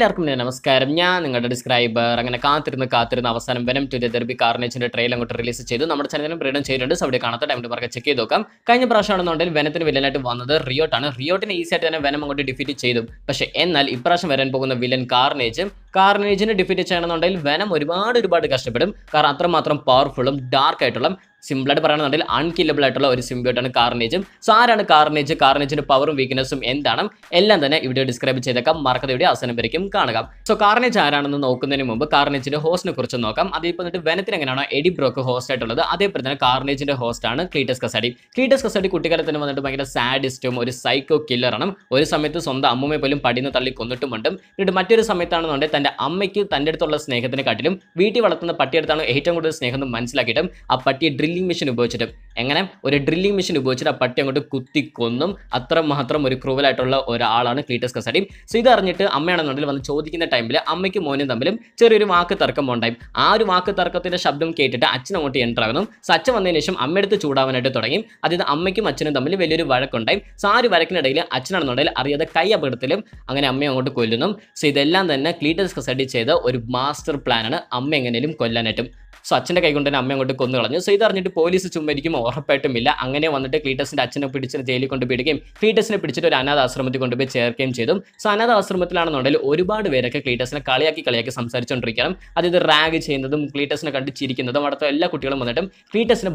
എല്ലാവർക്കും നമസ്കാരം ഞാൻ നിങ്ങളുടെ ഡിസ്ക്രൈബർ അങ്ങനെ കാത്തിരുന്ന് കാത്തിരുന്ന അവസാനം വെനം ടു ദർബി കാർണേജിന്റെ ട്രെയിൽ അങ്ങോട്ട് റിലീസ് ചെയ്തു നമ്മുടെ ചാനലിനും ബ്രീഡും ചെയ്തിട്ടുണ്ട് സോ അവിടെ കാണാത്ത ടൈം മാർക്ക് ചെക്ക് ചെയ്ത് നോക്കാം കഴിഞ്ഞ ആണെന്നുണ്ടെങ്കിൽ വെനത്തിന് വില്ലനായിട്ട് വന്നത് റിയോട്ടാണ് റിയോട്ടിന് ഈസി ആയിട്ട് തന്നെ വനം അങ്ങോട്ട് ഡിഫീറ്റ് ചെയ്തു പക്ഷേ എന്നാൽ ഇപ്രാവശ്യം വരാൻ പോകുന്ന വില്ലൻ കാർണേജും കാർണേജിനെ ഡിഫീറ്റ് ചെയ്യണമെന്നുണ്ടെങ്കിൽ വനം ഒരുപാട് ഒരുപാട് കഷ്ടപ്പെടും കാരണം അത്രമാത്രം പവർഫുള്ളും ഡാർക്ക് ആയിട്ടുള്ള സിമ്പിളായിട്ട് പറയുകയാണെന്നുണ്ടെങ്കിൽ അൺകില്ലബിൾ ആയിട്ടുള്ള ഒരു സിമ്പിയോട്ടാണ് കാർണേജും സോ ആരാണ് കാർണേജ് കാർണേജിൻ്റെ പവറും വീക്ക്നെസ്സും എന്താണ് എല്ലാം തന്നെ ഇവിടെ ഡിസ്ക്രൈബ് ചെയ്തേക്കാം മറക്കത് ഇവിടെ അവസാനം വരയ്ക്കും കാണുക സോ കാർണേജ് ആരാണെന്ന് നോക്കുന്നതിന് മുമ്പ് കാർണേജിൻ്റെ ഹോസ്റ്റിനെ കുറിച്ച് നോക്കാം അതിപ്പോൾ എന്നിട്ട് വെനത്തിന് എങ്ങനെയാണ് എഡി ബ്രോക്ക് ഹോസ്റ്റ് ആയിട്ടുള്ളത് അതേപോലെ തന്നെ കാർണേജിൻ്റെ ഹോസ്റ്റാണ് ക്ലീറ്റസ് കസാഡി ക്ലീറ്റസ് കസാഡി തന്നെ വന്നിട്ട് ഭയങ്കര സാഡിസ്റ്റും ഒരു സൈക്കോ കില്ലറാണ് ഒരു സമയത്ത് സ്വന്തം അമ്മൂമ്മയെ പോലും പടിന്ന് തള്ളി കൊന്നിട്ടുമുണ്ട് എന്നിട്ട് മറ്റൊരു സമയത്താണെന്നുണ്ടെങ്കിൽ തൻ്റെ അമ്മയ്ക്ക് തൻ്റെ അടുത്തുള്ള കാട്ടിലും വീട്ടിൽ വളർത്തുന്ന പട്ടിയെടുത്താണ് ഏറ്റവും കൂടുതൽ സ്നേഹം മനസ്സിലാക്കിയിട്ടും ആ പട്ടിയെ ഡ്രില്ലിംഗ് മെഷീൻ ഉപയോഗിച്ചിട്ടും എങ്ങനെ ഒരു ഡ്രില്ലിംഗ് മെഷീൻ ഉപയോഗിച്ചിട്ട് ആ പട്ടി അങ്ങോട്ട് കുത്തിക്കൊന്നും അത്രമാത്രം ഒരു ക്രൂവലായിട്ടുള്ള ഒരാളാണ് ക്ലീറ്റസ് കസഡി സോ ഇതറിഞ്ഞിട്ട് അമ്മയാണെന്നുണ്ടെങ്കിൽ വന്ന് ചോദിക്കുന്ന ടൈമിൽ അമ്മയ്ക്കും മോനും തമ്മിലും ചെറിയൊരു വാക്ക് തർക്കം ഉണ്ടായി ആ ഒരു വാക്ക് തർക്കത്തിൻ്റെ ശബ്ദം കേട്ടിട്ട് അച്ഛൻ അങ്ങോട്ട് എൻ്റർ ആകുന്നു സോ അച്ഛൻ വന്നതിന് ശേഷം അമ്മയെടുത്ത് ചൂടാവാനായിട്ട് തുടങ്ങി അതായത് അമ്മയ്ക്കും അച്ഛനും തമ്മിൽ വലിയൊരു വഴക്കുണ്ടായി സോ ആ ഒരു വഴക്കിനിടയിൽ അച്ഛനാണെന്നുണ്ടെങ്കിൽ അറിയാതെ കൈ അപകടത്തിലും അങ്ങനെ അമ്മയെ അങ്ങോട്ട് കൊല്ലുന്നു സോ ഇതെല്ലാം തന്നെ ക്ലീറ്റസ് യൂനുസ് കസഡി ചെയ്ത ഒരു മാസ്റ്റർ പ്ലാനാണ് അമ്മ എങ്ങനെയും കൊല്ലാനായിട്ടും സോ അച്ഛൻ്റെ കൈ കൊണ്ട് തന്നെ അമ്മ അങ്ങോട്ട് കൊന്നു കളഞ്ഞു സോ ഇതറിഞ്ഞിട്ട് പോലീസ് ചുമ്മായിരിക്കും ഉറപ്പായിട്ടുമില്ല അങ്ങനെ വന്നിട്ട് ക്ലീറ്റസിൻ്റെ അച്ഛനെ പിടിച്ച് ജയിലിൽ പിടിക്കുകയും ക്ലീറ്റസിനെ പിടിച്ചിട്ട് ഒരു അനാഥാശ്രമത്തിൽ കൊണ്ടുപോയി ചേർക്കുകയും ചെയ്തു സോ അനാഥാശ്രമത്തിലാണെന്നുണ്ടെങ്കിൽ ഒരുപാട് പേരൊക്കെ ക്ലീറ്റസിനെ കളിയാക്കി കളിയാക്കി സംസാരിച്ചുകൊണ്ടിരിക്കണം അതായത് റാഗ് ചെയ്യുന്നതും ക്ലീറ്റസിനെ കണ്ട് ചിരിക്കുന്നതും അടുത്ത എല്ലാ കുട്ടികളും വന്നിട്ടും ക്ലീറ്റസിനെ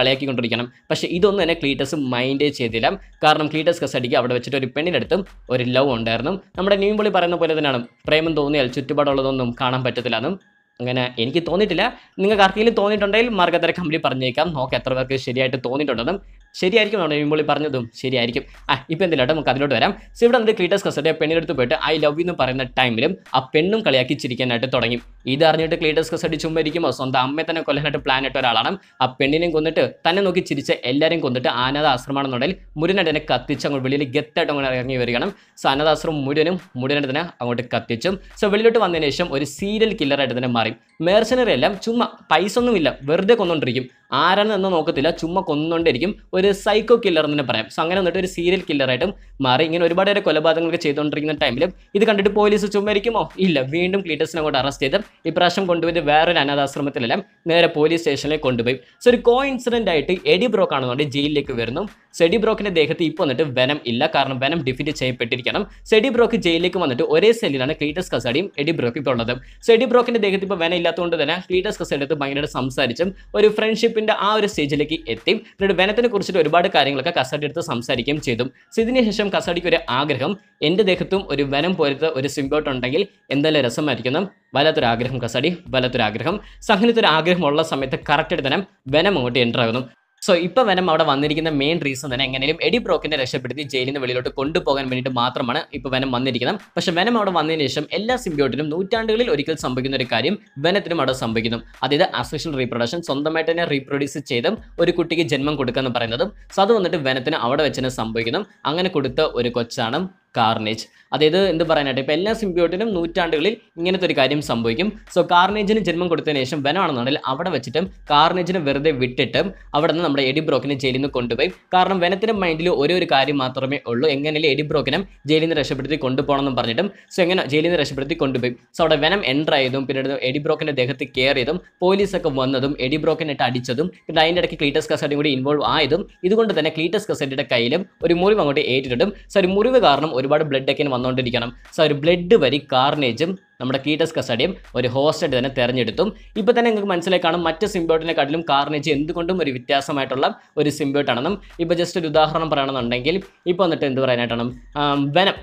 കളിയാക്കി കൊണ്ടിരിക്കണം പക്ഷേ ഇതൊന്നും തന്നെ ക്ലീറ്റസ് മൈൻഡേ ചെയ്തില്ല കാരണം ക്ലീറ്റസ് കസ്റ്റഡിക്ക് അവിടെ വെച്ചിട്ട് ഒരു പെണ്ണിനടുത്തും ഒരു ലവ് ഉണ്ടായിരുന്നു നമ്മുടെ നീമ്പൊളി പറയുന്ന പോലെ തന്നെയാണ് പ്രേമം തോന്നിയാൽ ചുറ്റുപാടുള്ളതൊന്നും കാണാൻ പറ്റത്തില്ലെന്നും അങ്ങനെ എനിക്ക് തോന്നിയിട്ടില്ല നിങ്ങൾക്ക് ആർക്കെങ്കിലും തോന്നിയിട്ടുണ്ടെങ്കിൽ മാർഗതര കമ്പനി പറഞ്ഞേക്കാം നോക്കാം എത്ര പേർക്ക് ശരിയായിട്ട് തോന്നിയിട്ടുണ്ടെന്നും ശരിയായിരിക്കും അവിടെ മീൻപൊളി പറഞ്ഞതും ശരിയായിരിക്കും ആ ഇപ്പം എന്തിലാട്ടോ നമുക്ക് അതിലോട്ട് വരാം സോ ഇവിടെ നമ്മുടെ ക്ലീറ്റസ് കസ്റ്റഡി പെണ്ണിനടുത്ത് പോയിട്ട് ഐ ലവ് എന്ന് പറയുന്ന ടൈമിലും ആ പെണ്ണും കളിയാക്കി ചിരിക്കാനായിട്ട് തുടങ്ങി ഇത് അറിഞ്ഞിട്ട് ക്ലീറ്റസ് കസ്റ്റഡി ചുമ്മായിരിക്കുമോ സ്വന്തം അമ്മയെ തന്നെ കൊല്ലാനായിട്ട് പ്ലാൻ ഇട്ട ഒരാളാണ് ആ പെണ്ണിനെയും കൊന്നിട്ട് തന്നെ നോക്കി ചിരിച്ച് എല്ലാവരെയും കൊന്നിട്ട് അനാഥാശ്രമാണെന്നുണ്ടെങ്കിൽ തന്നെ കത്തിച്ച് അങ്ങോട്ട് വെളിയിൽ ഗത്തായിട്ട് അങ്ങോട്ട് ഇറങ്ങി വരികയാണ് സോ അനാഥാശ്രമം മുഴുവനും തന്നെ അങ്ങോട്ട് കത്തിച്ചും സോ വെളിയിലോട്ട് വന്നതിന് ശേഷം ഒരു സീരിയൽ കില്ലറായിട്ട് തന്നെ മാറി മേർഷനറി എല്ലാം ചുമ്മാ പൈസ ഒന്നുമില്ല വെറുതെ കൊന്നുകൊണ്ടിരിക്കും ആരാണ് എന്ന് നോക്കത്തില്ല ചുമ്മാ കൊന്നുകൊണ്ടിരിക്കും ഒരു സൈക്കോ കില്ലർ എന്ന് തന്നെ പറയാം സോ അങ്ങനെ വന്നിട്ട് ഒരു സീരിയൽ കില്ലറായിട്ടും മാറി ഇങ്ങനെ ഒരുപാട് പേരെ കൊലപാതകങ്ങളൊക്കെ ചെയ്തുകൊണ്ടിരിക്കുന്ന ടൈമിലും ഇത് കണ്ടിട്ട് പോലീസ് ചുമ്മാ ഇല്ല വീണ്ടും ക്ലീറ്റസിനെ കൊണ്ട് അറസ്റ്റ് ചെയ്ത് ഇപ്രാവശ്യം കൊണ്ടുപോയി വേറൊരു അനാഥാശ്രമത്തിലെല്ലാം നേരെ പോലീസ് സ്റ്റേഷനിലേക്ക് കൊണ്ടുപോയി സോ ഒരു കോ ഇൻസിഡൻ്റ് ആയിട്ട് എഡി ബ്രോക്ക് ആണെന്നുകൊണ്ട് ജയിലിലേക്ക് വരുന്നു ബ്രോക്കിന്റെ ദേഹത്ത് ഇപ്പോൾ വന്നിട്ട് വെനം ഇല്ല കാരണം വെനം ഡിഫീറ്റ് ചെയ്യപ്പെട്ടിരിക്കണം സെഡിബ്രോക്ക് ജയിലിലേക്ക് വന്നിട്ട് ഒരേ സെല്ലിലാണ് ക്ലീറ്റസ് കസാഡിയും ബ്രോക്ക് ഇപ്പോൾ ഉള്ളത് ബ്രോക്കിന്റെ ദേഹത്ത് ഇപ്പോൾ വെനം ഇല്ലാത്തതുകൊണ്ട് തന്നെ ക്ലീറ്റസ് കസാഡിയത്ത് ഭയങ്കര സംസാരിച്ചും ഒരു ഫ്രണ്ട്ഷിപ്പിന്റെ ആ ഒരു സ്റ്റേജിലേക്ക് എത്തി എന്നിട്ട് വെനത്തിനെ കുറിച്ചിട്ട് ഒരുപാട് കാര്യങ്ങളൊക്കെ കസാഡി എടുത്ത് സംസാരിക്കുകയും ചെയ്തു ഇതിന് ശേഷം കസാഡിക്ക് ഒരു ആഗ്രഹം എൻ്റെ ദേഹത്തും ഒരു വനം പോലത്തെ ഒരു സിംബോട്ട് ഉണ്ടെങ്കിൽ എന്തെല്ലാം രസമായിരിക്കുന്നു വല്ലാത്തൊരു ആഗ്രഹം കസാടി വല്ലാത്തൊരു ആഗ്രഹം ആഗ്രഹമുള്ള സമയത്ത് കറക്റ്റ് തന്നെ വനം അങ്ങോട്ട് എൻ്റർ ആകുന്നു സോ ഇപ്പം വനം അവിടെ വന്നിരിക്കുന്ന മെയിൻ റീസൺ തന്നെ എങ്ങനെയും എഡി ബ്രോക്കിനെ രക്ഷപ്പെടുത്തി ജയിലിൽ നിന്ന് വെളിയിലോട്ട് കൊണ്ടുപോകാൻ വേണ്ടിയിട്ട് മാത്രമാണ് ഇപ്പോൾ വനം വന്നിരിക്കുന്നത് പക്ഷേ വനം അവിടെ വന്നതിന് ശേഷം എല്ലാ സിംബിയോട്ടിനും നൂറ്റാണ്ടുകളിൽ ഒരിക്കൽ സംഭവിക്കുന്ന ഒരു കാര്യം വനത്തിനും അവിടെ സംഭവിക്കുന്നു അതായത് ആർട്ടിഫിഷ്യൽ റീപ്രൊഡക്ഷൻ സ്വന്തമായിട്ട് തന്നെ റീപ്രൊഡ്യൂസ് ചെയ്തും ഒരു കുട്ടിക്ക് ജന്മം കൊടുക്കുക എന്ന് പറയുന്നതും സോ അത് വന്നിട്ട് വനത്തിന് അവിടെ വെച്ച് തന്നെ സംഭവിക്കുന്നു അങ്ങനെ കൊടുത്ത ഒരു കൊച്ചാണ് കാർണേജ് അതായത് എന്ത് പറയാനായിട്ട് ഇപ്പോൾ എല്ലാ സിംബിയോട്ടിനും നൂറ്റാണ്ടുകളിൽ ഇങ്ങനത്തെ ഒരു കാര്യം സംഭവിക്കും സോ കാർണേജിന് ജന്മം കൊടുത്തതിന് ശേഷം വനമാണെന്നുണ്ടെങ്കിൽ അവിടെ വെച്ചിട്ടും കാർണേജിനെ വെറുതെ വിട്ടിട്ടും അവിടെ നിന്ന് നമ്മുടെ എഡി ബ്രോക്കിനെ ജയിലിൽ നിന്ന് കൊണ്ടുപോയി കാരണം വനത്തിൻ്റെ മൈൻഡിൽ ഒരേ ഒരു കാര്യം മാത്രമേ ഉള്ളൂ എങ്ങനെയല്ലേ എഡി ബ്രോക്കിനെ ജയിലിൽ നിന്ന് രക്ഷപ്പെടുത്തി കൊണ്ടുപോകണമെന്ന് പറഞ്ഞിട്ടും സോ എങ്ങനെ ജയിലിൽ നിന്ന് രക്ഷപ്പെടുത്തി കൊണ്ടുപോയി സോ അവിടെ വെനം എൻ്റർ ആയതും പിന്നീട് എഡി ബ്രോക്കിൻ്റെ ദേഹത്ത് കയറിയതും പോലീസൊക്കെ വന്നതും എഡി ബ്രോക്കിനിട്ട് അടിച്ചതും പിന്നെ അതിൻ്റെ ഇടയ്ക്ക് ക്ലീറ്റസ് കസൈഡിയും കൂടി ഇൻവോൾവ് ആയതും ഇതുകൊണ്ട് തന്നെ ക്ലീറ്റസ് കസൈഡിയുടെ കയ്യിലും ഒരു മുറിവ് അങ്ങോട്ട് ഏറ്റിട്ടും സോ ഒരു മുറിവ് കാരണം ഒരു ഒരുപാട് ബ്ലഡ് ഒക്കെ വന്നുകൊണ്ടിരിക്കണം സോ ഒരു ബ്ലഡ് വരി കാർണേജും നമ്മുടെ കീറ്റസ് കസ്റ്റഡിയം ഒരു ഹോസ്റ്റായിട്ട് തന്നെ തെരഞ്ഞെടുത്തും ഇപ്പോൾ തന്നെ നിങ്ങൾക്ക് മനസ്സിലായി കാണും മറ്റ് കാട്ടിലും കാർണേജ് എന്തുകൊണ്ടും ഒരു വ്യത്യാസമായിട്ടുള്ള ഒരു സിംബോട്ടാണെന്നും ഇപ്പോൾ ജസ്റ്റ് ഒരു ഉദാഹരണം പറയണമെന്നുണ്ടെങ്കിൽ ഇപ്പോൾ വന്നിട്ട് എന്ത് പറയാനായിട്ടാണ് വനം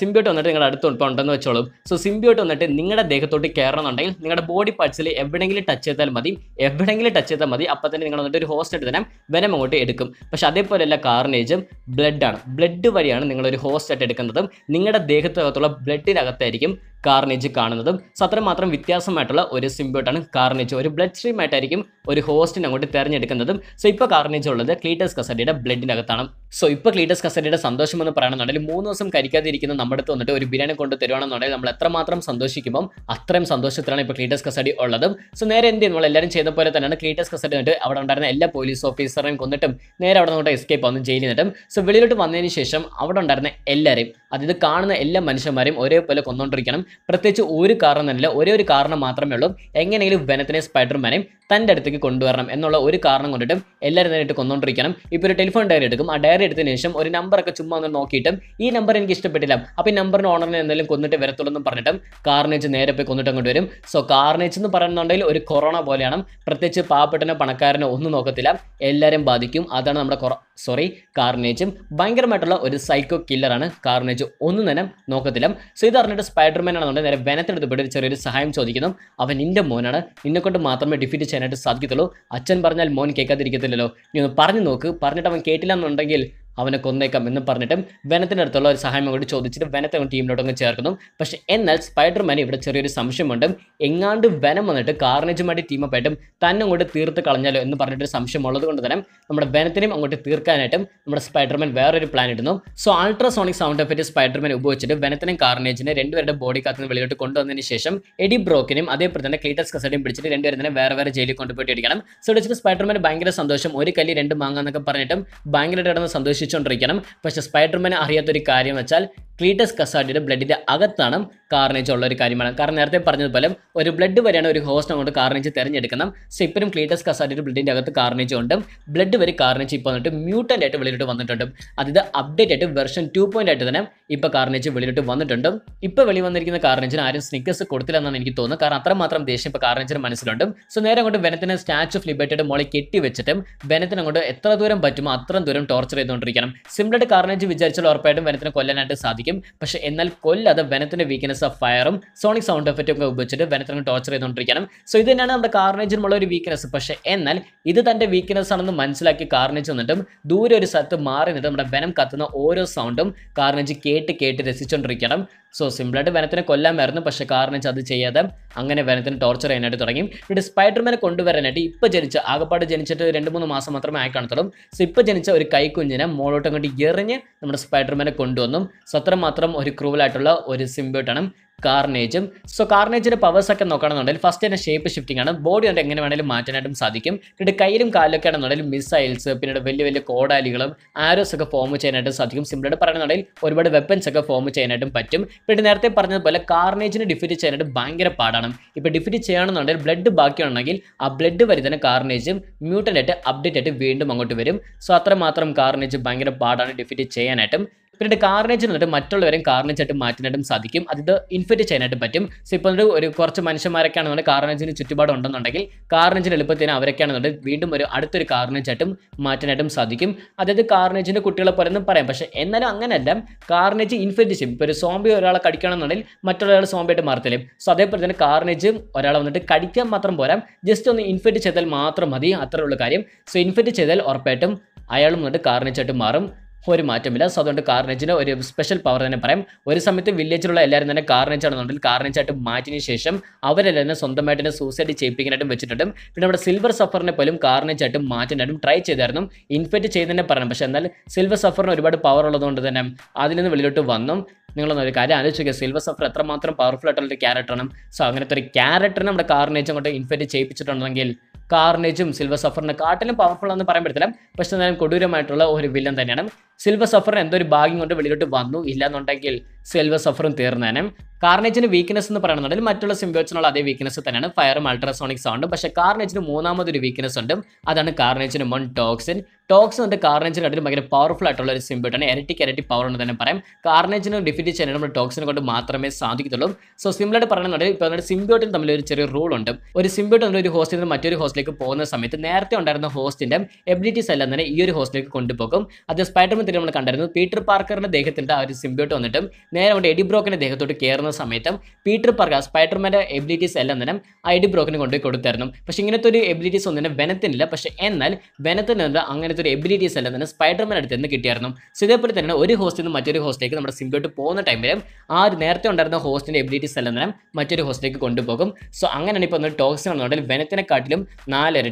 സിംബ്യൂട്ട് വന്നിട്ട് നിങ്ങളുടെ അടുത്ത് ഇപ്പോൾ ഉണ്ടെന്ന് വെച്ചോളൂ സോ സിംബ്യൂട്ട് വന്നിട്ട് നിങ്ങളുടെ ദേഹത്തോട്ട് കയറണമെന്നുണ്ടെങ്കിൽ നിങ്ങളുടെ ബോഡി പാർട്സിൽ എവിടെയെങ്കിലും ടച്ച് ചെയ്താൽ മതി എവിടെയെങ്കിലും ടച്ച് ചെയ്താൽ മതി അപ്പോൾ തന്നെ നിങ്ങൾ വന്നിട്ട് ഒരു ഹോസ്റ്റായിട്ട് തന്നെ വനം അങ്ങോട്ട് എടുക്കും പക്ഷേ അതേപോലെയല്ല കാർണേജും ബ്ലഡാണ് ബ്ലഡ് വഴിയാണ് നിങ്ങളൊരു ഹോസ്റ്റായിട്ട് എടുക്കുന്നതും നിങ്ങളുടെ ദേഹത്തിനകത്തുള്ള ബ്ലഡിനകത്തായിരിക്കും കാർണേജ് കാണുന്നതും സത്രം മാത്രം വ്യത്യാസമായിട്ടുള്ള ഒരു സിംബ്യോട്ടാണ് കാർണേജ് ഒരു ബ്ലഡ് സ്ട്രീം ആയിട്ടായിരിക്കും ഒരു ഹോസ്റ്റിനെ അങ്ങോട്ട് തിരഞ്ഞെടുക്കുന്നതും സോ ഇപ്പോൾ കാർണേജ് ഉള്ളത് ക്ലീറ്റസ് കസഡിയുടെ ബ്ലഡിനകത്താണ് സോ ഇപ്പോൾ ക്ലീറ്റസ് കസറ്റയുടെ സന്തോഷം എന്ന് പറയുകയാണെന്നുണ്ടെങ്കിൽ മൂന്ന് ദിവസം കരിക്കാതിരിക്കുന്ന നമ്മുടെ അടുത്ത് വന്നിട്ട് ഒരു ബിരിയാണി കൊണ്ട് തരുവാണെന്നുണ്ടെങ്കിൽ നമ്മൾ എത്രമാത്രം സന്തോഷിക്കുമ്പോൾ അത്രയും സന്തോഷത്തിലാണ് ഇപ്പോൾ ക്ലീറ്റസ് കസഡി ഉള്ളത് സോ നേരെ എന്ത് നമ്മൾ എല്ലാവരും ചെയ്ത പോലെ തന്നെയാണ് ക്ലീറ്റസ് കസഡി എന്നിട്ട് അവിടെ ഉണ്ടായിരുന്ന എല്ലാ പോലീസ് ഓഫീസറേയും കൊന്നിട്ടും നേരെ അവിടെ നിന്നോട്ട് എസ്കേപ്പ് വന്ന് ജയിലിൽ നിന്നിട്ടും സോ വെളിയിലോട്ട് വന്നതിന് ശേഷം അവിടെ ഉണ്ടായിരുന്ന എല്ലാവരെയും അതായത് കാണുന്ന എല്ലാ മനുഷ്യന്മാരെയും ഒരേപോലെ കൊന്നുകൊണ്ടിരിക്കണം പ്രത്യേകിച്ച് ഒരു കാരണം തന്നെയില്ല ഒരേ ഒരു കാരണം മാത്രമേ ഉള്ളൂ എങ്ങനെയെങ്കിലും വനത്തിനെ സ്പൈഡർമാനെയും തൻ്റെ അടുത്തേക്ക് കൊണ്ടുവരണം എന്നുള്ള ഒരു കാരണം കൊണ്ടിട്ടും എല്ലാവരും നേരിട്ട് കൊന്നുകൊണ്ടിരിക്കണം ഇപ്പോൾ ഒരു ടെലിഫോൺ ഡയറി എടുക്കും ആ ഡയറി നമ്പർ എടുത്തതിന് ശേഷം ഒരു നമ്പറൊക്കെ ചുമ്മാ ഒന്ന് നോക്കിയിട്ടും ഈ നമ്പർ എനിക്ക് ഇഷ്ടപ്പെട്ടില്ല അപ്പോൾ ഈ നമ്പറിന് ഓണറിനെ എന്തെങ്കിലും കൊന്നിട്ട് വരത്തുള്ളൂ എന്ന് പറഞ്ഞിട്ടും കാർണേജ് നേരെ പോയി കൊന്നിട്ട് അങ്ങോട്ട് വരും സോ കാർണേജ് എന്ന് പറയുന്നുണ്ടെങ്കിൽ ഒരു കൊറോണ പോലെയാണ് പ്രത്യേകിച്ച് പാവപ്പെട്ടനോ പണക്കാരനോ ഒന്നും നോക്കത്തില്ല എല്ലാവരും ബാധിക്കും അതാണ് നമ്മുടെ കൊറോ സോറി കാർണേജും ഭയങ്കരമായിട്ടുള്ള ഒരു സൈക്കോ കില്ലറാണ് കാർണേജ് ഒന്നും തന്നെ നോക്കത്തില്ല സോ ഇത് അറിഞ്ഞിട്ട് സ്പൈഡർമാൻ ആണെന്നുണ്ടെങ്കിൽ നേരെ വനത്തിനടുത്ത് പോയിട്ട് ഒരു ചെറിയൊരു സഹായം ചോദിക്കുന്നു അവൻ നിൻ്റെ മോനാണ് നിന്നെക്കൊണ്ട് മാത്രമേ ഡിഫീറ്റ് ചെയ്യാനായിട്ട് സാധിക്കത്തുള്ളൂ അച്ഛൻ പറഞ്ഞാൽ മോൻ കേൾക്കാതിരിക്കത്തില്ലല്ലോ നീ ഒന്ന് പറഞ്ഞു നോക്ക് പറഞ്ഞിട്ട് അവൻ കേട്ടില്ല എന്നുണ്ടെങ്കിൽ അവനെ കൊന്നേക്കാം എന്ന് പറഞ്ഞിട്ട് വെനത്തിൻ്റെ അടുത്തുള്ള ഒരു സഹായം കൂടി ചോദിച്ചിട്ട് വെനത്തെ ടീമിലോട്ടൊക്കെ ചേർക്കുന്നു പക്ഷേ എന്നാൽ സ്പൈഡർമാൻ ഇവിടെ ചെറിയൊരു സംശയമുണ്ട് എങ്ങാണ്ട് വെനം വന്നിട്ട് കാർണേജുമായിട്ട് ടീമപ്പായിട്ടും തന്നെ അങ്ങോട്ട് തീർത്ത് കളഞ്ഞാലോ എന്ന് പറഞ്ഞിട്ടൊരു സംശയം ഉള്ളത് കൊണ്ട് തന്നെ നമ്മുടെ വെനത്തിനെയും അങ്ങോട്ട് തീർക്കാനായിട്ടും നമ്മുടെ സ്പൈഡർമാൻ വേറൊരു പ്ലാൻ ഇടുന്നു so ultrasonic sound effect Spiderman ഉപയോഗിച്ചിട്ട് വെനത്തിനും കാർണേജിനെ രണ്ടുപേരുടെ ബോഡി നിന്ന് വെളിയിലോട്ട് കൊണ്ടുവന്നതിന് ശേഷം എഡി ബ്രോക്കിനും അതേപോലെ തന്നെ ക്ലീറ്റസ് കസഡിയും പിടിച്ചിട്ട് രണ്ടുപേരും തന്നെ വേറെ വേറെ ജയിലിൽ കൊണ്ടുപോയിട്ട് ഇരിക്കണം സോ വെച്ചിട്ട് സ്പൈഡർമാൻ ഭയങ്കര സന്തോഷം ഒരു കല്ലി രണ്ട് മാങ്ങ എന്നൊക്കെ പറഞ്ഞിട്ടും ഭയങ്കരമായിട്ട് കിടന്ന് സന്തോഷം സൂക്ഷിച്ചുകൊണ്ടിരിക്കണം പക്ഷേ സ്പൈഡർമാൻ അറിയാത്തൊരു കാര്യം വെച്ചാൽ ക്ലീറ്റസ് കസാഡിയുടെ ബ്ലഡിൻ്റെ അകത്താണ് കാർണേജ് ഉള്ള ഒരു കാര്യമാണ് കാരണം നേരത്തെ പറഞ്ഞതുപോലെ ഒരു ബ്ലഡ് വരെയാണ് ഒരു ഹോസ്റ്റ് അങ്ങോട്ട് കാർണേജ് തിരഞ്ഞെടുക്കണം സോ ഇപ്പോഴും ക്ലീറ്റസ് കസാഡിയുടെ ബ്ലഡിൻ്റെ അകത്ത് കാർണേജ് ഉണ്ട് ബ്ലഡ് വരെ കാർണേജ് ഇപ്പോൾ വന്നിട്ട് മ്യൂട്ടൻ്റ് ആയിട്ട് വെളിയിലോട്ട് വന്നിട്ടുണ്ട് അതായത് അപ്ഡേറ്റ് ആയിട്ട് വെർഷൻ ടു പോയിൻ്റ് ആയിട്ട് തന്നെ ഇപ്പോൾ കാർണേജ് വെളിയിലോട്ട് വന്നിട്ടുണ്ട് ഇപ്പോൾ വെളി വന്നിരിക്കുന്ന കാർണേജിന് ആരും സ്നിക്കേഴ്സ് കൊടുത്തില്ല എന്നാണ് എനിക്ക് തോന്നുന്നത് കാരണം അത്രമാത്രം ദേഷ്യം ഇപ്പോൾ കാർണേജിന് മനസ്സിലുണ്ട് സോ നേരെ അങ്ങോട്ട് വെനത്തിനെ സ്റ്റാച്ചു ഓഫ് ലിബർട്ടിയുടെ മോളെ കെട്ടി വെച്ചിട്ടും വെനത്തിന് അങ്ങോട്ട് എത്ര ദൂരം പറ്റുമോ അത്രയും ദൂരം ടോർച്ചർ ചെയ്തുകൊണ്ടിരിക്കും ശ്രമിക്കണം സിംപിളായിട്ട് കാർണേജ് വിചാരിച്ചാൽ ഉറപ്പായിട്ടും വനത്തിനെ കൊല്ലാനായിട്ട് സാധിക്കും പക്ഷെ എന്നാൽ കൊല്ലാതെ വനത്തിന്റെ വീക്ക്നെസ് ഓഫ് ഫയറും സോണിക് സൗണ്ട് എഫക്റ്റും ഒക്കെ ഉപയോഗിച്ചിട്ട് വനത്തിന് ടോർച്ചർ ചെയ്തുകൊണ്ടിരിക്കണം സോ ഇത് തന്നെയാണ് നമ്മുടെ കാർണേജിനുള്ള ഒരു വീക്ക്നെസ് പക്ഷേ എന്നാൽ ഇത് തന്റെ വീക്ക്നെസ് ആണെന്ന് മനസ്സിലാക്കി കാർണേജ് നിന്നിട്ടും ദൂരെ ഒരു സ്ഥലത്ത് മാറി നിന്നിട്ട് നമ്മുടെ വനം കത്തുന്ന ഓരോ സൗണ്ടും കാർണേജ് കേട്ട് കേട്ട് രസിച്ചുകൊണ്ടിരിക്കണം സോ സിമ്പിളായിട്ട് വനത്തിനെ വരുന്നു പക്ഷേ കാർണേജ് അത് ചെയ്യാതെ അങ്ങനെ വനത്തിന് ടോർച്ചർ ചെയ്യാനായിട്ട് തുടങ്ങി ഇവിടെ സ്പൈഡർമാനെ കൊണ്ടുവരാനായിട്ട് ഇപ്പോൾ ജനിച്ച ആകപ്പാട് ജനിച്ചിട്ട് രണ്ട് മൂന്ന് മാസം മാത്രമേ ആയി കാണത്തുള്ളൂ സോ ഇപ്പോൾ ജനിച്ച ഒരു കൈക്കുഞ്ഞിനെ മോളോട്ടങ്ങോട്ട് അങ്ങോട്ട് എറിഞ്ഞ് നമ്മുടെ സ്പൈഡർമാനെ കൊണ്ടുവന്നു സത്രം മാത്രം ഒരു ക്രൂവലായിട്ടുള്ള ഒരു സിംബ്യോട്ടാണ് കാർണേജും സോ കാർണേജിന്റെ പവേഴ്സ് ഒക്കെ നോക്കണമെന്നുണ്ടെങ്കിൽ ഫസ്റ്റ് തന്നെ ഷേപ്പ് ഷിഫ്റ്റിംഗ് ആണ് ബോഡി കൊണ്ട് എങ്ങനെ വേണമെങ്കിലും മാറ്റാനായിട്ടും സാധിക്കും പിന്നീട് കയ്യിലും കാലിലൊക്കെ ആണെന്നുണ്ടെങ്കിൽ മിസൈൽസ് പിന്നീട് വലിയ വലിയ കോടാലികളും ആരോസ് ഒക്കെ ഫോം ചെയ്യാനായിട്ടും സാധിക്കും സിമ്പിളായിട്ട് പറയണമെന്നുണ്ടെങ്കിൽ ഒരുപാട് വെപ്പൻസ് ഒക്കെ ഫോം ചെയ്യാനായിട്ടും പറ്റും പിന്നീട് നേരത്തെ പറഞ്ഞതുപോലെ കാർണേജിന് ഡിഫീറ്റ് ചെയ്യാനായിട്ട് ഭയങ്കര പാടാണ് ഇപ്പൊ ഡിഫീറ്റ് ചെയ്യണമെന്നുണ്ടെങ്കിൽ ബ്ലഡ് ബാക്കിയുണ്ടെങ്കിൽ ആ ബ്ലഡ് വരി തന്നെ കാർണേജും മ്യൂട്ടൻ ആയിട്ട് അപ്ഡേറ്റ് ആയിട്ട് വീണ്ടും അങ്ങോട്ട് വരും സോ അത്രമാത്രം കാർണേജ് ഭയങ്കര പാടാണ് ഡിഫീറ്റ് ചെയ്യാനായിട്ടും പിന്നീട് കാർണേജ് എന്നിട്ട് മറ്റുള്ളവരെയും ആയിട്ട് മാറ്റാനായിട്ടും സാധിക്കും അത് ഇൻഫിറ്റ് ചെയ്യാനായിട്ട് പറ്റും സോ ഇപ്പോൾ ഒരു കുറച്ച് മനുഷ്യന്മാരൊക്കെയാണെന്നുണ്ടെങ്കിൽ കാർണേജിന് ചുറ്റുപാട് ഉണ്ടെന്നുണ്ടെങ്കിൽ കാർണേജിന് എളുപ്പത്തിന് അവരൊക്കെയാണെന്നുണ്ടെങ്കിൽ വീണ്ടും ഒരു അടുത്തൊരു ആയിട്ടും മാറ്റാനായിട്ടും സാധിക്കും അതായത് കാർണേജിൻ്റെ കുട്ടികളെ പോലെ ഒന്നും പറയാം പക്ഷേ എന്നാലും അങ്ങനെയല്ല കാർണേജ് ഇൻഫിറ്റ് ചെയ്യും ഇപ്പോൾ ഒരു സോംബി ഒരാളെ കടിക്കണമെന്നുണ്ടെങ്കിൽ മറ്റൊരാൾ സോംബിയായിട്ട് മാറത്തില്ലേ സോ അതേപോലെ തന്നെ കാർണേജ് ഒരാളെ വന്നിട്ട് കടിക്കാൻ മാത്രം പോരാ ജസ്റ്റ് ഒന്ന് ഇൻഫിറ്റ് ചെയ്താൽ മാത്രം മതി അത്രയുള്ള കാര്യം സോ ഇൻഫിറ്റ് ചെയ്താൽ ഉറപ്പായിട്ടും അയാളും വന്നിട്ട് കാർണേജായിട്ട് മാറും ഒരു മാറ്റമില്ല സോ അതുകൊണ്ട് കാർണേജിന് ഒരു സ്പെഷ്യൽ പവർ തന്നെ പറയാം ഒരു സമയത്ത് വില്ലേജിലുള്ള എല്ലാവരും തന്നെ കാർണേജ് ആണെന്നുണ്ടെങ്കിൽ കാർണേജായിട്ട് ആയിട്ട് ശേഷം അവരെല്ലാം തന്നെ സ്വന്തമായിട്ട് തന്നെ സൂസൈഡ് ചെയ്യിപ്പിക്കാനായിട്ടും വെച്ചിട്ടുണ്ട് പിന്നെ നമ്മുടെ സിൽവർ സഫറിനെ പോലും കാർണേജ് മാറ്റാനായിട്ടും ട്രൈ ചെയ്തായിരുന്നു ഇൻഫെക്റ്റ് ചെയ്തതന്നെ പറയണം പക്ഷേ എന്നാൽ സിൽവർ സഫറിന് ഒരുപാട് പവർ ഉള്ളതുകൊണ്ട് തന്നെ അതിൽ നിന്ന് വെളിയിലോട്ട് വന്നു നിങ്ങളൊന്ന് ഒരു കാര്യം ആലോചിക്കുക സിൽവർ സഫർ എത്രമാത്രം പവർഫുൾ ആയിട്ടുള്ള ഒരു ക്യാരക്ടറാണ് സോ അങ്ങനത്തെ ഒരു ക്യാരക്ടറിനെ നമ്മുടെ കാർണേജ് അങ്ങോട്ട് ഇൻഫൈറ്റ് ചെയ്യിപ്പിച്ചിട്ടുണ്ടെങ്കിൽ കാർണേജും സിൽവർ സഫറിനെ കാട്ടിലും പവർഫുൾ എന്ന് പറയാൻ പറ്റില്ല പക്ഷേ എന്തായാലും കൊടൂരമായിട്ടുള്ള ഒരു വില്ലൻ തന്നെയാണ് സിൽവർ സഫറിന് എന്തൊരു ഭാഗ്യം കൊണ്ട് വെളിയിലോട്ട് വന്നു ഇല്ലാന്നുണ്ടെങ്കിൽ സിൽവർ സഫറും തീർന്നേനെ കാർണേജിന് വീക്ക്നെസ് എന്ന് പറയുന്നുണ്ടെങ്കിൽ മറ്റുള്ള സിംബിയോട്സിനുള്ള അതേ വീക്ക്നെസ് തന്നെയാണ് ഫയറും അൾട്രാസോണിക് സൗണ്ടും പക്ഷേ കാർണേജിന് മൂന്നാമതൊരു വീക്ക്നെസ് ഉണ്ട് അതാണ് കാർണേജിന് മൺ ടോക്സിൻ എന്ന് ഉണ്ട് കാർണേജിന് കണ്ടിട്ട് ഭയങ്കര പവർഫുൾ ആയിട്ടുള്ള ഒരു സിംബിയോട്ടാണ് എരട്ടി ഇരട്ടി പവർ എന്ന് തന്നെ പറയാം കാർണേജിന് ഡിഫീറ്റ് ചെയ്യാൻ നമ്മൾ ടോക്സിനെ കൊണ്ട് മാത്രമേ സാധിക്കത്തുള്ളൂ സോ സിമിലർ പറയുന്നുണ്ടെങ്കിൽ ഇപ്പോൾ നമ്മുടെ സിംബിയോട്ടിന് തമ്മിൽ ഒരു ചെറിയ റൂൾ ഉണ്ട് ഒരു സിംബിയോട്ട് നമ്മൾ ഒരു ഹോസ്റ്റിൽ നിന്ന് മറ്റൊരു ഹോസ്റ്റിലേക്ക് പോകുന്ന സമയത്ത് നേരത്തെ ഉണ്ടായിരുന്ന ഹോസ്റ്റിൻ്റെ എബിലിറ്റീസ് എല്ലാം തന്നെ ഈ ഒരു ഹോസ്റ്റിലേക്ക് കൊണ്ടുപോകും അത് സ്പൈഡർമെൻ തന്നെ നമ്മൾ കണ്ടായിരുന്നു പീറ്റർ പാർക്കറിൻ്റെ ദേഹത്തിൻ്റെ ആ ഒരു സിംബിയോട്ട് വന്നിട്ടും നേരെ അവിടെ എഡിബ്രോക്കിൻ്റെ ദേഹത്തോട്ട് കയറുന്ന കൊണ്ടുവന്ന സമയത്തും പീറ്റർ പർഗ സ്പൈഡർമാൻ്റെ എബിലിറ്റീസ് എല്ലാം തന്നെ ഐ ഡി ബ്രോക്കിന് കൊണ്ടുപോയി കൊടുത്തായിരുന്നു പക്ഷേ ഇങ്ങനത്തെ ഒരു എബിലിറ്റീസ് ഒന്നും തന്നെ വെനത്തിനില്ല പക്ഷേ എന്നാൽ വെനത്തിനുള്ള അങ്ങനത്തെ ഒരു എബിലിറ്റീസ് എല്ലാം തന്നെ സ്പൈഡർമാൻ അടുത്ത് നിന്ന് കിട്ടിയായിരുന്നു സോ ഇതേപോലെ തന്നെ ഒരു ഹോസ്റ്റിൽ നിന്ന് മറ്റൊരു ഹോസ്റ്റിലേക്ക് നമ്മുടെ സിംബിയോട്ട് പോകുന്ന ടൈമിലും ആ ഒരു നേരത്തെ ഉണ്ടായിരുന്ന ഹോസ്റ്റിൻ്റെ എബിലിറ്റീസ് എല്ലാം തന്നെ മറ്റൊരു ഹോസ്റ്റിലേക്ക് കൊണ്ടുപോകും സോ അങ്ങനെയാണ് ഇപ്പോൾ ഒന്ന് ടോക്സിൻ കാട്ടിലും വെനത്തിനെക്കാട്ടിലും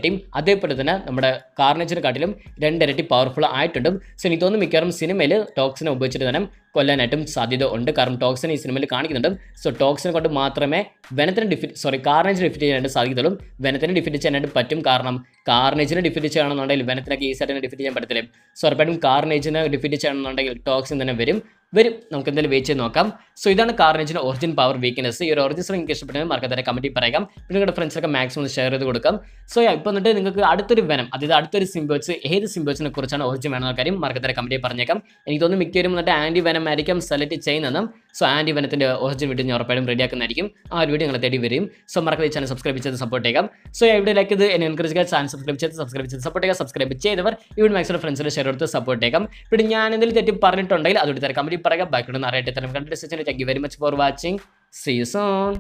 ടീം അതേപോലെ തന്നെ നമ്മുടെ കാർണേജിനെക്കാട്ടിലും രണ്ടിരട്ടി പവർഫുൾ ആയിട്ടുണ്ട് സോ എനിക്ക് തോന്നുന്നു മിക്കവാറും സിനിമയിൽ ടോക്സിനെ ഉപയോഗിച്ചിട്ട് തന്നെ കൊല്ലാനായിട്ടും സാധ്യത ഉണ്ട് കാരണം ടോക്സിൻ ഈ സിനിമയിൽ കാണിക്കുന്നുണ്ട് സോ ടോക്സിനെ കൊണ്ട് മാത്രമേ വെനത്തിനെ ഡിഫിറ്റ് സോറി കാർണേജ് ഡിഫിറ്റ് ചെയ്യാനായിട്ട് സാധിക്കത്തുള്ളൂ വെനത്തിനെ ഡിഫിറ്റ് ചെയ്യാനായിട്ട് പറ്റും കാരണം കാർണേജിനെ ഡിഫിറ്റ് ചെയ്യണമെന്നുണ്ടെങ്കിൽ വെനത്തിനൊക്കെ ഈസായിട്ട് ഡിഫിറ്റ് ചെയ്യാൻ പറ്റത്തില്ല സോ ഉറപ്പായിട്ടും കാർണേജിനെ ഡിഫിറ്റ് ചെയ്യണമെന്നുണ്ടെങ്കിൽ ടോക്സിൻ തന്നെ വരും വരും നമുക്ക് എന്തായാലും വെയിറ്റ് ചെയ്ത് നോക്കാം സോ ഇതാണ് കാർനേജിൻ്റെ ഒറിജിൻ പവർ വീക്ക്നെസ് ഈ ഒരു ഒറിജിൻ നിങ്ങൾക്ക് മറക്കാൻ തന്നെ കമൻറ്റിൽ പറയാം പിന്നെ നിങ്ങളുടെ ഫ്രണ്ട്സൊക്കെ മാക്സിമം ഷെയർ ചെയ്ത് കൊടുക്കാം സോ ഇപ്പോൾ എന്നിട്ട് നിങ്ങൾക്ക് അടുത്തൊരു വനം അതായത് അടുത്തൊരു സിംബോസ് ഏത് സിംബോസിനെ കുറിച്ചാണ് ഒറിജിൻ വേണമെന്ന കാര്യം തന്നെ കമൻറ്റിൽ പറഞ്ഞേക്കാം എനിക്ക് തോന്നുന്നു മിക്കവരും എന്നിട്ട് ആൻറ്റി വനം ആയിരിക്കും സെലക്ട് ചെയ്യുന്നതെന്നും സോ ആൻഡ് ഇവനത്തിൻ്റെ ഒറിജിൻ വീഡിയോ ഞാൻ ഉറപ്പായിട്ടും റെഡിയാക്കുന്നതായിരിക്കും ആ ഒരു വീഡിയോ നിങ്ങൾ തേടി വരും സോ മറക്കാതെ ചാനൽ സബ്സ്ക്രൈബ് ചെയ്ത് സപ്പോർട്ട് ചെയ്യാം സോ എവിടെ ലൈക്ക് ഇത് എന്നെ എൻകറേജ് ചെയ്യാൻ ചാനൽ സബ്സ്ക്രൈബ് ചെയ്ത് സബ്സ്ക്രൈബ് ചെയ്ത് സപ്പോർട്ട് ചെയ്യുക സബ്സ്ക്രൈബ് ചെയ്തവർ ഇവിടെ മാക്സിമം ഫ്രണ്ട്സിന് ഷെയർ എടുത്ത് സപ്പോർട്ട് ചെയ്യാം പിന്നെ ഞാൻ എന്തെങ്കിലും തെറ്റി പറഞ്ഞിട്ടുണ്ടെങ്കിൽ അതുകൊണ്ട് തരാം കമ്പനി പറയാം ബാക്കിയുണ്ടെന്ന് അറിയട്ടെ തരം കണ്ടിട്ട് സെക്ഷനിൽ thank you very much for watching സീസോൺ